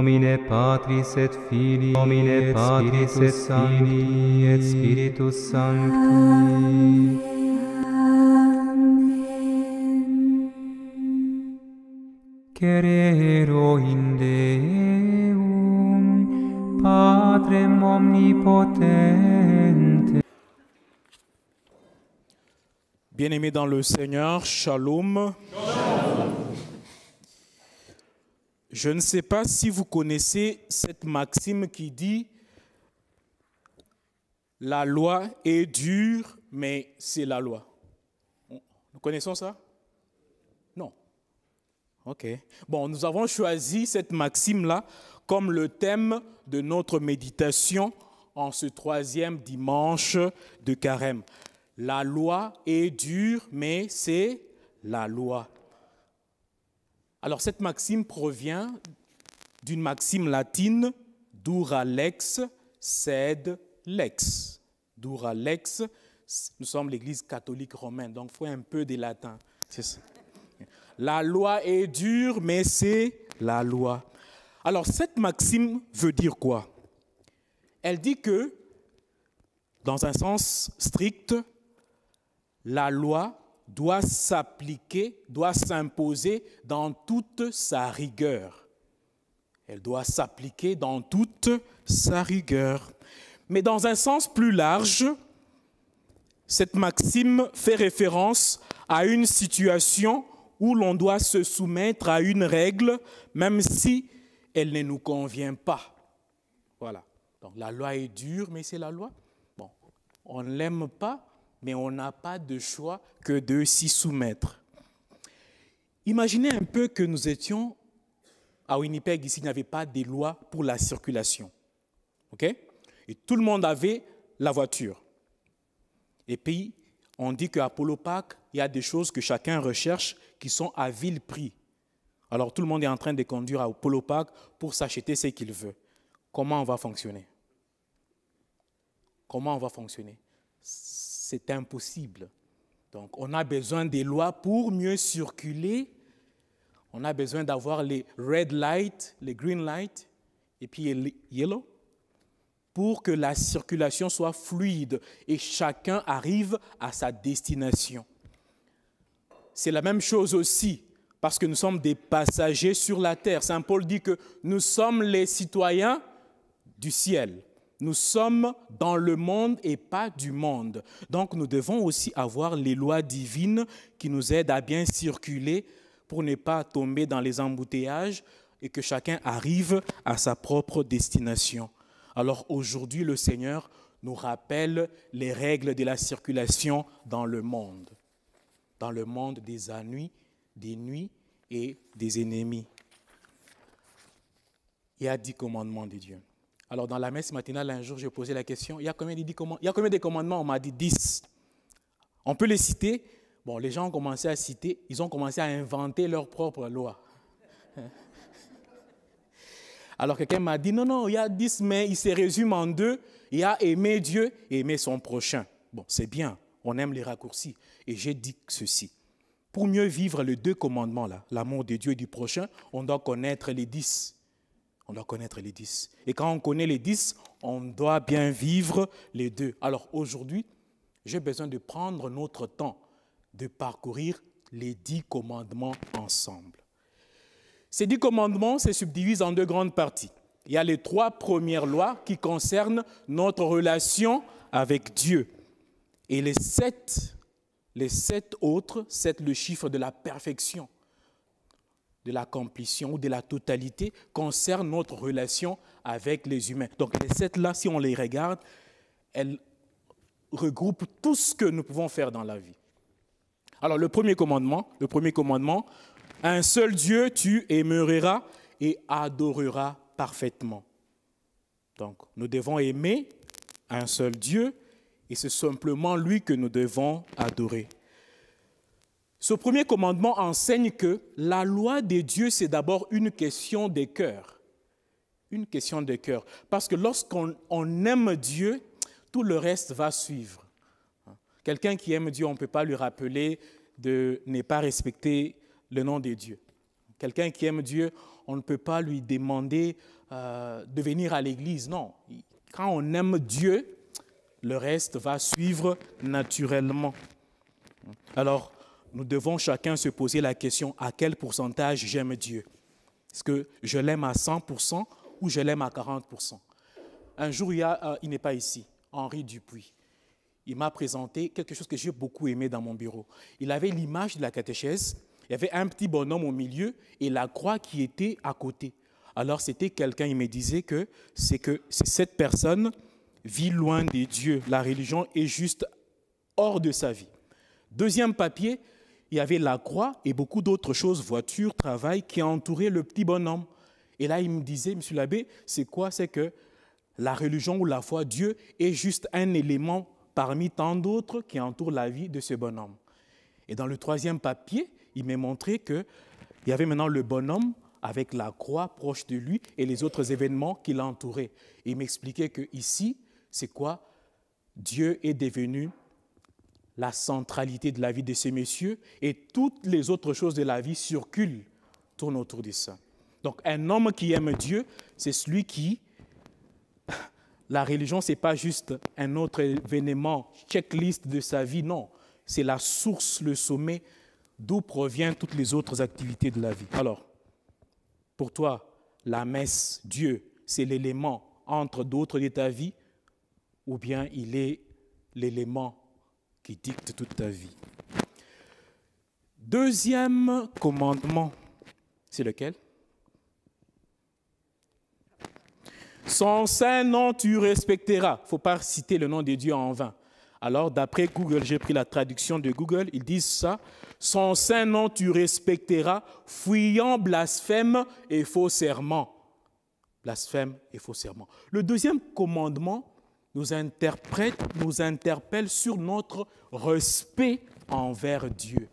nomine Patris et Filii, nomine Patris et Filii et Spiritus Sancti. Amen. Querero in Deum, Patrem omnipotente. Bien-aimés dans le Seigneur, Shalom. shalom. Je ne sais pas si vous connaissez cette maxime qui dit la loi est dure, mais c'est la loi. Nous connaissons ça Non. OK. Bon, nous avons choisi cette maxime-là comme le thème de notre méditation en ce troisième dimanche de carême. La loi est dure, mais c'est la loi. Alors cette maxime provient d'une maxime latine, dura lex, sed lex. Dura lex, nous sommes l'Église catholique romaine, donc il faut un peu des latins. La loi est dure, mais c'est la loi. Alors cette maxime veut dire quoi Elle dit que, dans un sens strict, la loi doit s'appliquer, doit s'imposer dans toute sa rigueur. Elle doit s'appliquer dans toute sa rigueur. Mais dans un sens plus large, cette maxime fait référence à une situation où l'on doit se soumettre à une règle, même si elle ne nous convient pas. Voilà. Donc la loi est dure, mais c'est la loi. Bon, on ne l'aime pas, mais on n'a pas de choix que de s'y soumettre. Imaginez un peu que nous étions à Winnipeg, ici, il n'y avait pas de loi pour la circulation. OK Et tout le monde avait la voiture. Et puis, on dit qu'à Apollo Park, il y a des choses que chacun recherche qui sont à vil prix. Alors, tout le monde est en train de conduire à Polo Park pour s'acheter ce qu'il veut. Comment on va fonctionner Comment on va fonctionner c'est impossible. Donc on a besoin des lois pour mieux circuler. On a besoin d'avoir les red light, les green light et puis les yellow pour que la circulation soit fluide et chacun arrive à sa destination. C'est la même chose aussi parce que nous sommes des passagers sur la terre. Saint Paul dit que nous sommes les citoyens du ciel. Nous sommes dans le monde et pas du monde. Donc nous devons aussi avoir les lois divines qui nous aident à bien circuler pour ne pas tomber dans les embouteillages et que chacun arrive à sa propre destination. Alors aujourd'hui, le Seigneur nous rappelle les règles de la circulation dans le monde, dans le monde des ennuis, des nuits et des ennemis. Il y a dix commandements de Dieu. Alors, dans la messe matinale, un jour, j'ai posé la question il y a combien de, il y a commandements On m'a dit 10. On peut les citer Bon, les gens ont commencé à citer ils ont commencé à inventer leur propre loi. Alors, quelqu'un m'a dit non, non, il y a 10, mais il se résume en deux il y a aimer Dieu et aimer son prochain. Bon, c'est bien, on aime les raccourcis. Et j'ai dit ceci. Pour mieux vivre les deux commandements, là, l'amour de Dieu et du prochain, on doit connaître les dix. On doit connaître les dix. Et quand on connaît les dix, on doit bien vivre les deux. Alors aujourd'hui, j'ai besoin de prendre notre temps de parcourir les dix commandements ensemble. Ces dix commandements se subdivisent en deux grandes parties. Il y a les trois premières lois qui concernent notre relation avec Dieu. Et les sept, les sept autres, c'est le chiffre de la perfection de la l'accomplissement ou de la totalité concerne notre relation avec les humains. Donc les sept là, si on les regarde, elles regroupent tout ce que nous pouvons faire dans la vie. Alors le premier commandement, le premier commandement, un seul Dieu tu aimeras et adoreras parfaitement. Donc nous devons aimer un seul Dieu et c'est simplement lui que nous devons adorer. Ce premier commandement enseigne que la loi de Dieu, c'est d'abord une question des cœurs. Une question des cœurs. Parce que lorsqu'on aime Dieu, tout le reste va suivre. Quelqu'un qui aime Dieu, on ne peut pas lui rappeler de ne pas respecter le nom de Dieu. Quelqu'un qui aime Dieu, on ne peut pas lui demander euh, de venir à l'église. Non, quand on aime Dieu, le reste va suivre naturellement. Alors, nous devons chacun se poser la question à quel pourcentage j'aime Dieu Est-ce que je l'aime à 100% ou je l'aime à 40% Un jour, euh, il, n'est pas ici, Henri Dupuis. Il m'a présenté quelque chose que j'ai beaucoup aimé dans mon bureau. Il avait l'image de la catéchèse, il y avait un petit bonhomme au milieu et la croix qui était à côté. Alors c'était quelqu'un, il me disait que c'est que cette personne vit loin des dieux. La religion est juste hors de sa vie. Deuxième papier, il y avait la croix et beaucoup d'autres choses, voiture, travail, qui entouraient le petit bonhomme. Et là, il me disait, Monsieur l'abbé, c'est quoi C'est que la religion ou la foi, Dieu, est juste un élément parmi tant d'autres qui entourent la vie de ce bonhomme. Et dans le troisième papier, il m'a montré qu'il y avait maintenant le bonhomme avec la croix proche de lui et les autres événements qui l'entouraient. Il m'expliquait que ici, c'est quoi Dieu est devenu la centralité de la vie de ces messieurs et toutes les autres choses de la vie circulent, tournent autour de ça. Donc un homme qui aime Dieu, c'est celui qui... La religion, ce n'est pas juste un autre événement, checklist de sa vie, non. C'est la source, le sommet d'où proviennent toutes les autres activités de la vie. Alors, pour toi, la messe, Dieu, c'est l'élément entre d'autres de ta vie, ou bien il est l'élément qui dicte toute ta vie. Deuxième commandement, c'est lequel Son saint nom tu respecteras. faut pas citer le nom de Dieu en vain. Alors, d'après Google, j'ai pris la traduction de Google, ils disent ça. Son saint nom tu respecteras, fuyant blasphème et faux serment. Blasphème et faux serment. Le deuxième commandement, nous interprète, nous interpelle sur notre respect envers Dieu.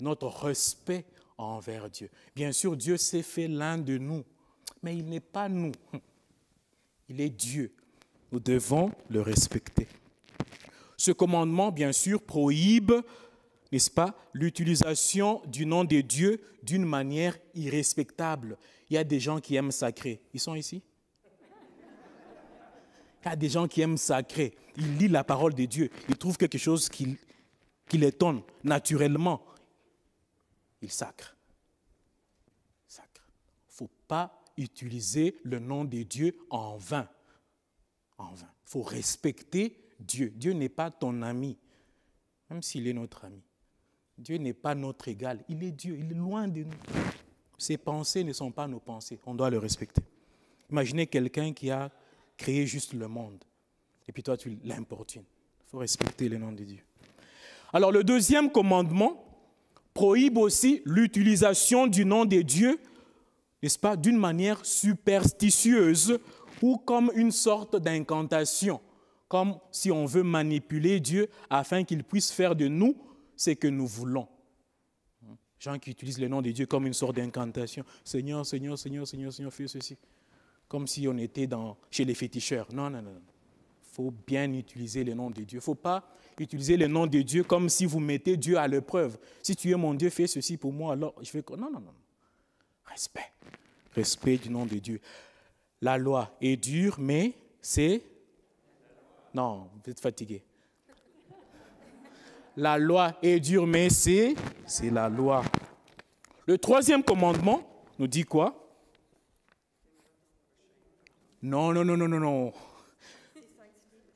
Notre respect envers Dieu. Bien sûr, Dieu s'est fait l'un de nous, mais il n'est pas nous. Il est Dieu. Nous devons le respecter. Ce commandement, bien sûr, prohibe, n'est-ce pas, l'utilisation du nom de Dieu d'une manière irrespectable. Il y a des gens qui aiment sacrer. Ils sont ici il des gens qui aiment sacrer. Ils lisent la parole de Dieu. Ils trouvent quelque chose qui, qui l'étonne naturellement. Ils sacrent. Sacre. Il ne faut pas utiliser le nom de Dieu en vain. En vain. Il faut respecter Dieu. Dieu n'est pas ton ami, même s'il est notre ami. Dieu n'est pas notre égal. Il est Dieu. Il est loin de nous. Ses pensées ne sont pas nos pensées. On doit le respecter. Imaginez quelqu'un qui a créer juste le monde. Et puis toi, tu l'importunes. Il faut respecter le nom de Dieu. Alors le deuxième commandement prohibe aussi l'utilisation du nom de Dieu, n'est-ce pas, d'une manière superstitieuse ou comme une sorte d'incantation, comme si on veut manipuler Dieu afin qu'il puisse faire de nous ce que nous voulons. Hein? Gens qui utilisent le nom de Dieu comme une sorte d'incantation. Seigneur, Seigneur, Seigneur, Seigneur, Seigneur, fais ceci comme si on était dans, chez les féticheurs. Non, non, non. Il faut bien utiliser le nom de Dieu. Il ne faut pas utiliser le nom de Dieu comme si vous mettez Dieu à l'épreuve. Si tu es mon Dieu, fais ceci pour moi, alors je vais... Non, non, non. Respect. Respect du nom de Dieu. La loi est dure, mais c'est... Non, vous êtes fatigué. La loi est dure, mais c'est... C'est la loi. Le troisième commandement nous dit quoi non, non, non, non, non, non.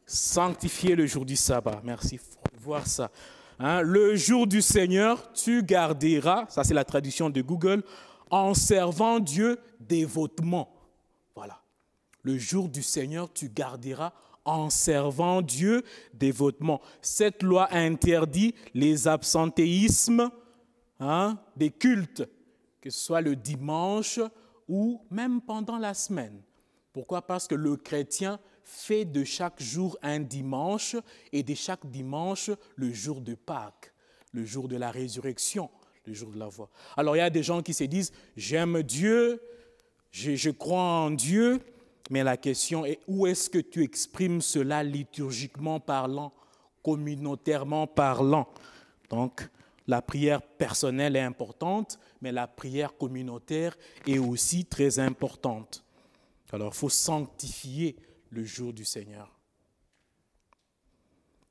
Sanctifier le jour du sabbat. Merci. Voir ça. Hein, le jour du Seigneur, tu garderas, ça c'est la tradition de Google, en servant Dieu dévotement. Voilà. Le jour du Seigneur, tu garderas en servant Dieu dévotement. Cette loi interdit les absentéismes hein, des cultes, que ce soit le dimanche ou même pendant la semaine. Pourquoi Parce que le chrétien fait de chaque jour un dimanche et de chaque dimanche le jour de Pâques, le jour de la résurrection, le jour de la voix. Alors il y a des gens qui se disent, j'aime Dieu, je, je, crois en Dieu, mais la question est où est-ce que tu exprimes cela liturgiquement parlant, communautairement parlant Donc la prière personnelle est importante, mais la prière communautaire est aussi très importante. Alors, il faut sanctifier le jour du Seigneur.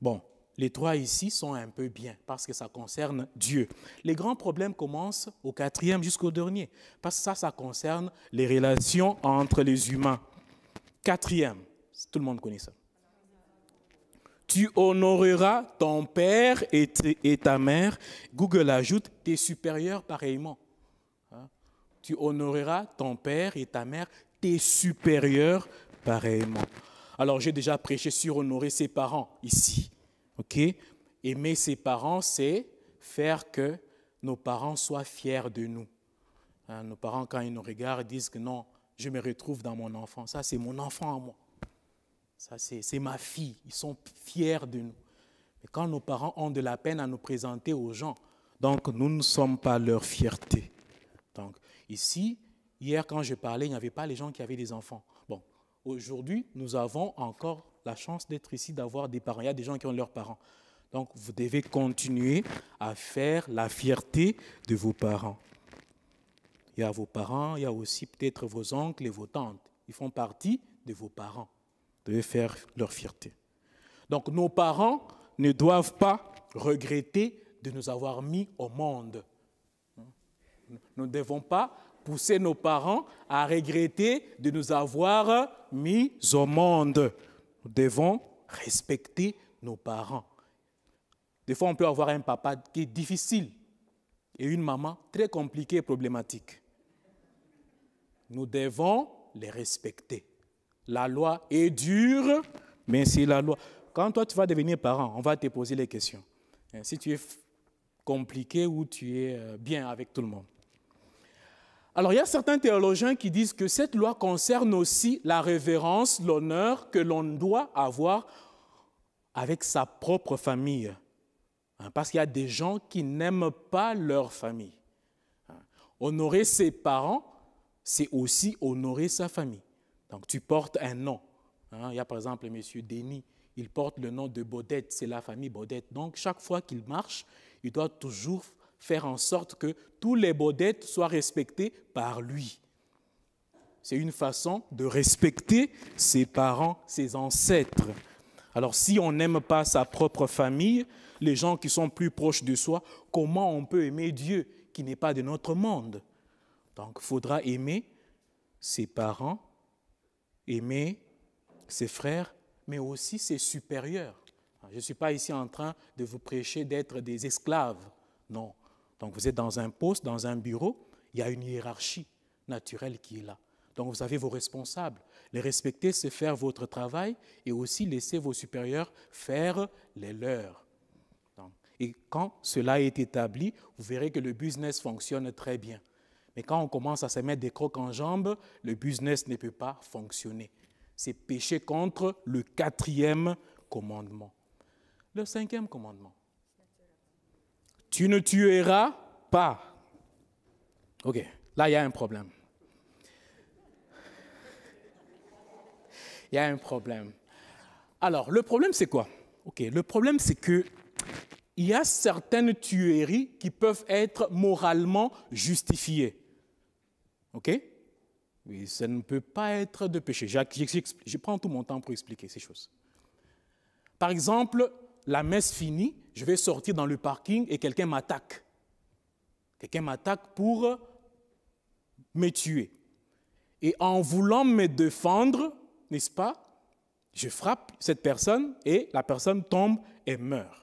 Bon, les trois ici sont un peu bien parce que ça concerne Dieu. Les grands problèmes commencent au quatrième jusqu'au dernier parce que ça, ça concerne les relations entre les humains. Quatrième, tout le monde connaît ça. Tu honoreras ton père et, ta mère. Google ajoute tes supérieurs pareillement. Hein? Tu honoreras ton père et ta mère supérieure pareillement. Alors j'ai déjà prêché sur honorer ses parents ici. OK Aimer ses parents, c'est faire que nos parents soient fiers de nous. Hein, nos parents, quand ils nous regardent, disent que non, je me retrouve dans mon enfant. Ça, c'est mon enfant à moi. Ça, c'est ma fille. Ils sont fiers de nous. Mais quand nos parents ont de la peine à nous présenter aux gens, donc nous ne sommes pas leur fierté. Donc ici, Hier, quand je parlais, il n'y avait pas les gens qui avaient des enfants. Bon, aujourd'hui, nous avons encore la chance d'être ici, d'avoir des parents. Il y a des gens qui ont leurs parents. Donc, vous devez continuer à faire la fierté de vos parents. Il y a vos parents, il y a aussi peut-être vos oncles et vos tantes. Ils font partie de vos parents. Vous devez faire leur fierté. Donc, nos parents ne doivent pas regretter de nous avoir mis au monde. Nous ne devons pas pousser nos parents à regretter de nous avoir mis au monde. Nous devons respecter nos parents. Des fois, on peut avoir un papa qui est difficile et une maman très compliquée et problématique. Nous devons les respecter. La loi est dure, mais c'est la loi. Quand toi, tu vas devenir parent, on va te poser les questions. Eh, si tu es compliqué ou tu es euh, bien avec tout le monde. Alors il y a certains théologiens qui disent que cette loi concerne aussi la révérence, l'honneur que l'on doit avoir avec sa propre famille. Hein, parce qu'il y a des gens qui n'aiment pas leur famille. honorer ses parents, c'est aussi honorer sa famille. Donc tu portes un nom. Hein. il y a par exemple M. Denis, il porte le nom de Baudette, c'est la famille Baudette. Donc chaque fois qu'il marche, il doit toujours faire en sorte que tous les baudettes soient respectés par lui. C'est une façon de respecter ses parents, ses ancêtres. Alors si on n'aime pas sa propre famille, les gens qui sont plus proches de soi, comment on peut aimer Dieu qui n'est pas de notre monde Donc il faudra aimer ses parents, aimer ses frères, mais aussi ses supérieurs. Je ne suis pas ici en train de vous prêcher d'être des esclaves. Non, donc vous êtes dans un poste, dans un bureau, il y a une hiérarchie naturelle qui est là. Donc vous avez vos responsables. Les respecter, c'est faire votre travail et aussi laisser vos supérieurs faire les leurs. et quand cela est établi, vous verrez que le business fonctionne très bien. Mais quand on commence à se mettre des crocs en jambes, le business ne peut pas fonctionner. C'est péché contre le quatrième commandement. Le cinquième commandement, tu ne tueras pas. OK, là, il y a un problème. Il y a un problème. Alors, le problème, c'est quoi OK, le problème, c'est que il y a certaines tueries qui peuvent être moralement justifiées. OK Oui, ça ne peut pas être de péché. Je prends tout mon temps pour expliquer ces choses. Par exemple, la messe finie, je vais sortir dans le parking et quelqu'un m'attaque. Quelqu'un m'attaque pour me tuer. Et en voulant me défendre, n'est-ce pas, je frappe cette personne et la personne tombe et meurt.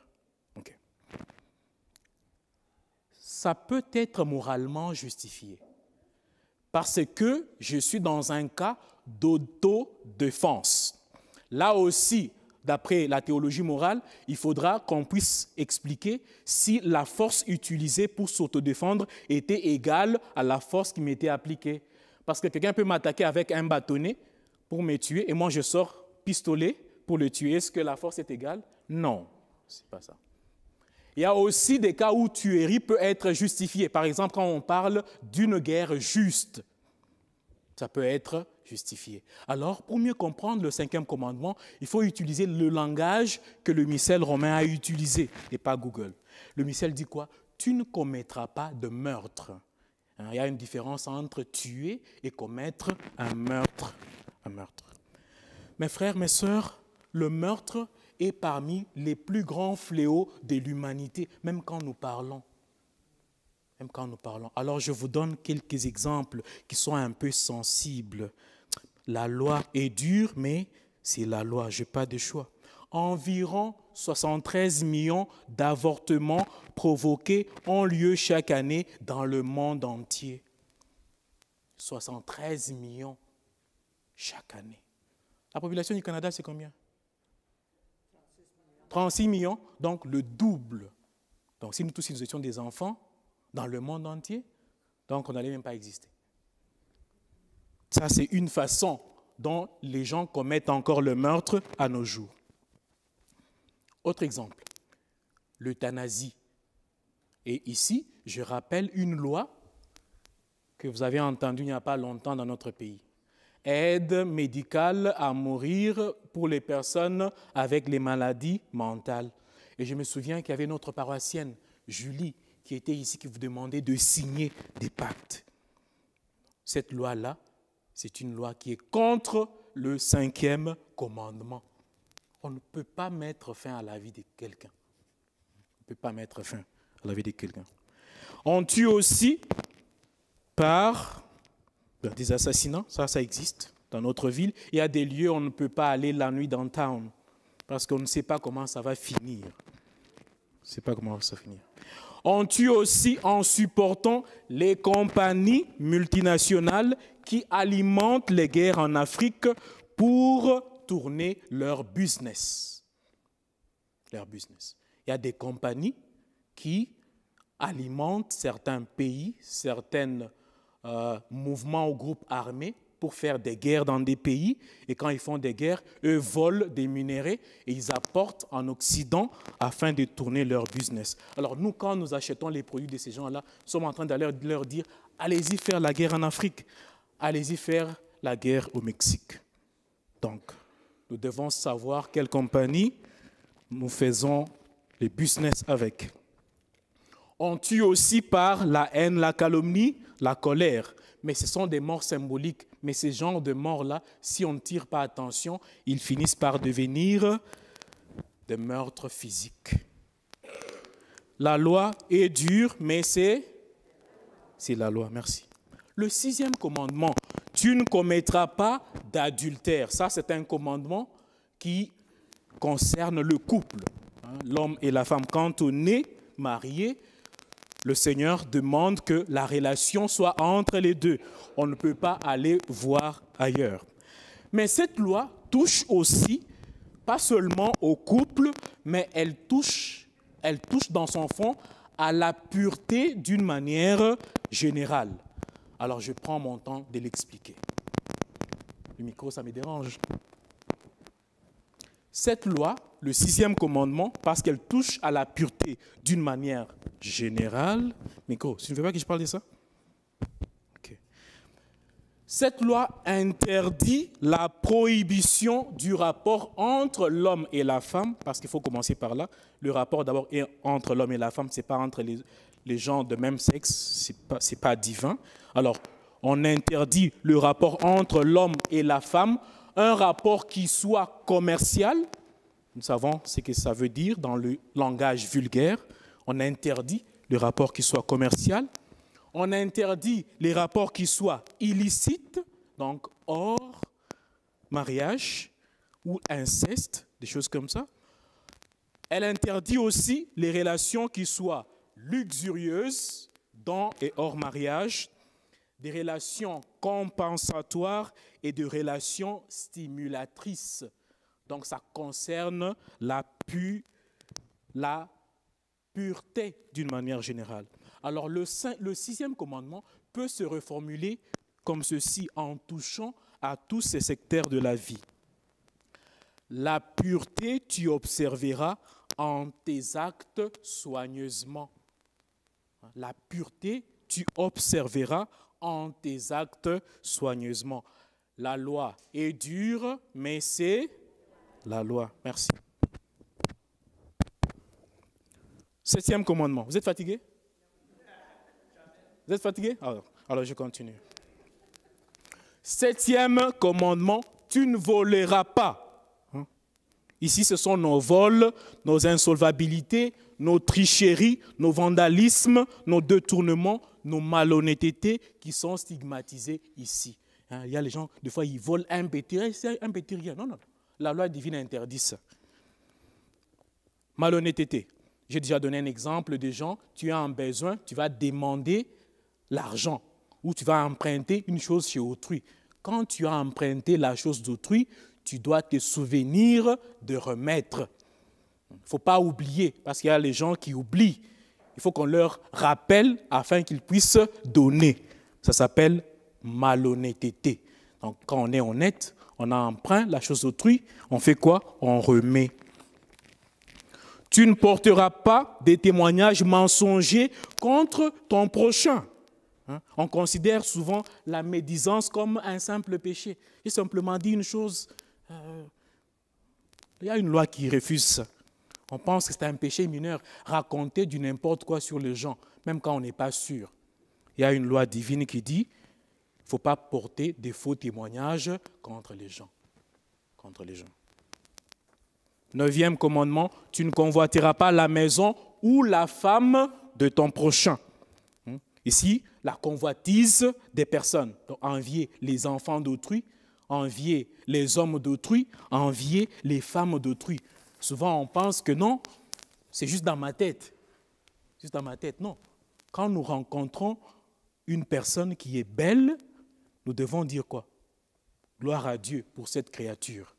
Ça peut être moralement justifié parce que je suis dans un cas d'auto-défense. Là aussi, d'après la théologie morale, il faudra qu'on puisse expliquer si la force utilisée pour s'autodéfendre était égale à la force qui m'était appliquée. Parce que quelqu'un peut m'attaquer avec un bâtonnet pour me tuer et moi je sors pistolet pour le tuer. Est-ce que la force est égale Non, c'est pas ça. Il y a aussi des cas où tuerie peut être justifiée. Par exemple, quand on parle d'une guerre juste, ça peut être justifié. Alors, pour mieux comprendre le cinquième commandement, il faut utiliser le langage que le missel romain a utilisé, et pas Google. Le missel dit quoi Tu ne commettras pas de meurtre. Hein, il y a une différence entre tuer et commettre un meurtre. Un meurtre. Mes frères, mes sœurs, le meurtre est parmi les plus grands fléaux de l'humanité, même quand nous parlons même quand nous parlons. Alors je vous donne quelques exemples qui sont un peu sensibles. La loi est dure, mais c'est la loi, je n'ai pas de choix. Environ 73 millions d'avortements provoqués ont lieu chaque année dans le monde entier. 73 millions chaque année. La population du Canada, c'est combien 36 millions, donc le double. Donc si nous tous nous étions des enfants, dans le monde entier, donc on n'allait même pas exister. Ça, c'est une façon dont les gens commettent encore le meurtre à nos jours. Autre exemple, l'euthanasie. Et ici, je rappelle une loi que vous avez entendue il n'y a pas longtemps dans notre pays. Aide médicale à mourir pour les personnes avec les maladies mentales. Et je me souviens qu'il y avait notre paroissienne, Julie, qui était ici, qui vous demandait de signer des pactes. Cette loi-là, c'est une loi qui est contre le cinquième commandement. On ne peut pas mettre fin à la vie de quelqu'un. On ne peut pas mettre fin à la vie de quelqu'un. On tue aussi par ben, des assassinats, ça, ça existe dans notre ville. Il y a des lieux où on ne peut pas aller la nuit dans town parce qu'on ne sait pas comment ça va finir. On ne sait pas comment ça va finir. On tue aussi en supportant les compagnies multinationales qui alimentent les guerres en Afrique pour tourner leur business. business. Il y a des compagnies qui alimentent certains pays, certains euh, mouvements ou groupes armés pour faire des guerres dans des pays. Et quand ils font des guerres, eux volent des minéraux et ils apportent en Occident afin de tourner leur business. Alors nous, quand nous achetons les produits de ces gens-là, nous sommes en train d'aller leur dire, allez-y faire la guerre en Afrique, allez-y faire la guerre au Mexique. Donc, nous devons savoir quelle compagnie nous faisons les business avec. On tue aussi par la haine, la calomnie, la colère. Mais ce sont des morts symboliques. Mais ces genres de morts-là, si on ne tire pas attention, ils finissent par devenir des meurtres physiques. La loi est dure, mais c'est c'est la loi. Merci. Le sixième commandement, tu ne commettras pas d'adultère. Ça, c'est un commandement qui concerne le couple, hein, l'homme et la femme. Quand on est marié, le Seigneur demande que la relation soit entre les deux. On ne peut pas aller voir ailleurs. Mais cette loi touche aussi, pas seulement au couple, mais elle touche, elle touche dans son fond à la pureté d'une manière générale. Alors je prends mon temps de l'expliquer. Le micro, ça me dérange. Cette loi le sixième commandement parce qu'elle touche à la pureté d'une manière générale. Miko, tu ne veux pas que je parle de ça Cette loi interdit la prohibition du rapport entre l'homme et la femme, parce qu'il faut commencer par là. Le rapport d'abord est entre l'homme et la femme, ce n'est pas entre les, gens de même sexe, ce n'est pas divin. Alors, on interdit le rapport entre l'homme et la femme, un rapport qui soit commercial, nous savons ce que ça veut dire dans le langage vulgaire. On interdit les rapports qui soient commerciaux. On interdit les rapports qui soient illicites, donc hors mariage ou inceste, des choses comme ça. Elle interdit aussi les relations qui soient luxurieuses, dans et hors mariage, des relations compensatoires et des relations stimulatrices donc ça concerne la, pureté d'une manière générale. Alors le, le sixième commandement peut se reformuler comme ceci en touchant à tous ces secteurs de la vie. La pureté tu observeras en tes actes soigneusement. La pureté tu observeras en tes actes soigneusement. La loi est dure, mais c'est la loi. Merci. Septième commandement. Vous êtes fatigué Vous êtes fatigué ah, alors, je continue. Septième commandement, tu ne voleras pas. Hein? Ici, ce sont nos vols, nos insolvabilités, nos tricheries, nos vandalismes, nos détournements, nos malhonnêtetés qui sont stigmatisés ici. Hein, il y a les gens, des fois, ils volent un C'est un Non, non, la loi divine interdit ça. Malhonnêteté. J'ai déjà donné un exemple des gens, tu as un besoin, tu vas demander l'argent ou tu vas emprunter une chose chez autrui. Quand tu as emprunté la chose d'autrui, tu dois te souvenir de remettre. Il ne faut pas oublier, parce qu'il y a les gens qui oublient. Il faut qu'on leur rappelle afin qu'ils puissent donner. Ça s'appelle malhonnêteté. Donc quand on est honnête, on a emprunt la chose autrui, on fait quoi On remet. Tu ne porteras pas des témoignages mensongers contre ton prochain. Hein? On considère souvent la médisance comme un simple péché. J'ai simplement dit une chose. Euh, il y a une loi qui refuse ça. On pense que c'est un péché mineur, raconter du n'importe quoi sur les gens, même quand on n'est pas sûr. Il y a une loi divine qui dit, faut pas porter des faux témoignages contre les gens. Contre les gens. Neuvième commandement, tu ne convoiteras pas la maison ou la femme de ton prochain. Hmm? Ici, la convoitise des personnes. envier les enfants d'autrui, envier les hommes d'autrui, envier les femmes d'autrui. Souvent, on pense que non, c'est juste dans ma tête. Juste dans ma tête. Non. Quand nous rencontrons une personne qui est belle, nous devons dire quoi Gloire à Dieu pour cette créature.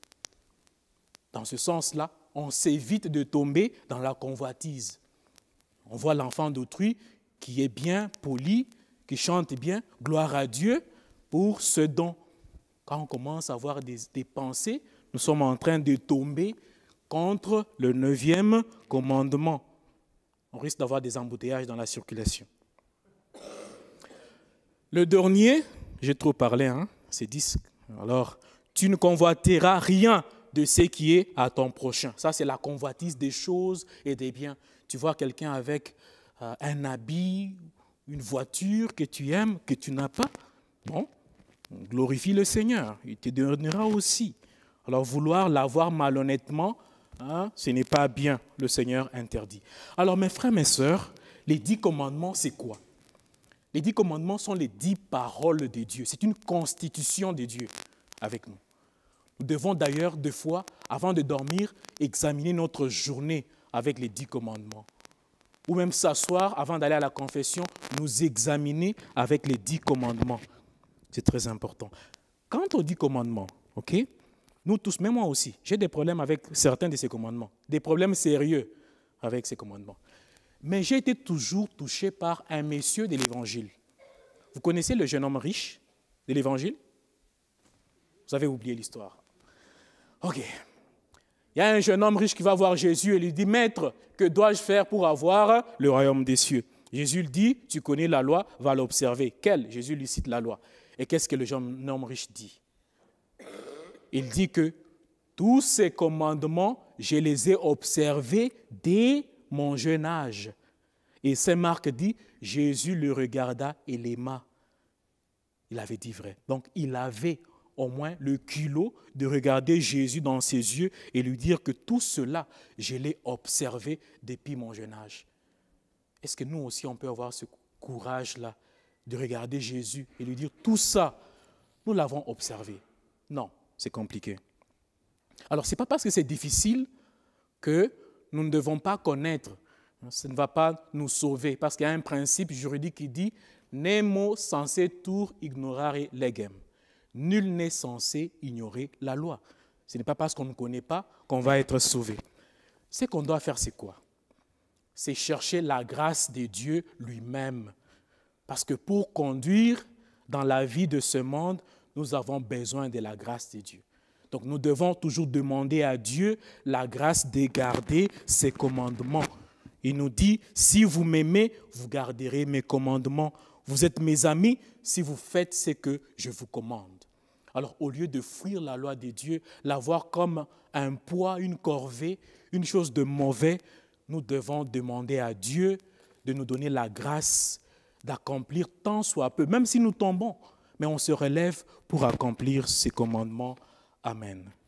Dans ce sens-là, on s'évite de tomber dans la convoitise. On voit l'enfant d'autrui qui est bien poli, qui chante bien, gloire à Dieu pour ce don. Quand on commence à avoir des, pensées, nous sommes en train de tomber contre le neuvième commandement. On risque d'avoir des embouteillages dans la circulation. Le dernier, j'ai trop parlé, hein c'est 10. Alors, tu ne convoiteras rien de ce qui est à ton prochain. Ça, c'est la convoitise des choses et des biens. Tu vois quelqu'un avec euh, un habit, une voiture que tu aimes, que tu n'as pas. Bon, glorifie le Seigneur, il te donnera aussi. Alors, vouloir l'avoir malhonnêtement, hein, ce n'est pas bien, le Seigneur interdit. Alors, mes frères, mes sœurs, les dix commandements, c'est quoi les dix commandements sont les dix paroles de Dieu. C'est une constitution de Dieu avec nous. Nous devons d'ailleurs, deux fois, avant de dormir, examiner notre journée avec les dix commandements. Ou même s'asseoir avant d'aller à la confession, nous examiner avec les dix commandements. C'est très important. Quant aux dix commandements, ok nous tous, même moi aussi, j'ai des problèmes avec certains de ces commandements, des problèmes sérieux avec ces commandements. Mais j'ai été toujours touché par un monsieur de l'Évangile. Vous connaissez le jeune homme riche de l'Évangile Vous avez oublié l'histoire. Ok. Il y a un jeune homme riche qui va voir Jésus et lui dit, Maître, que dois-je faire pour avoir le royaume des cieux Jésus lui dit, tu connais la loi, va l'observer. Quelle Jésus lui cite la loi. Et qu'est-ce que le jeune homme riche dit Il dit que tous ces commandements, je les ai observés dès mon jeune âge. Et Saint Marc dit, Jésus le regarda et l'aima. Il avait dit vrai. Donc il avait au moins le culot de regarder Jésus dans ses yeux et lui dire que tout cela, je l'ai observé depuis mon jeune âge. Est-ce que nous aussi, on peut avoir ce courage-là de regarder Jésus et lui dire tout ça, nous l'avons observé Non, c'est compliqué. Alors, ce n'est pas parce que c'est difficile que nous ne devons pas connaître. Ça ne va pas nous sauver parce qu'il y a un principe juridique qui dit Nemo censé-tour ignorare legem. Nul n'est censé ignorer la loi. Ce n'est pas parce qu'on ne connaît pas qu'on va être sauvé. Ce qu'on doit faire, c'est quoi C'est chercher la grâce de Dieu lui-même. Parce que pour conduire dans la vie de ce monde, nous avons besoin de la grâce de Dieu. Donc nous devons toujours demander à Dieu la grâce de garder ses commandements. Il nous dit, si vous m'aimez, vous garderez mes commandements. Vous êtes mes amis si vous faites ce que je vous commande. Alors au lieu de fuir la loi de Dieu, la voir comme un poids, une corvée, une chose de mauvais, nous devons demander à Dieu de nous donner la grâce d'accomplir tant soit peu, même si nous tombons, mais on se relève pour accomplir ses commandements Amen.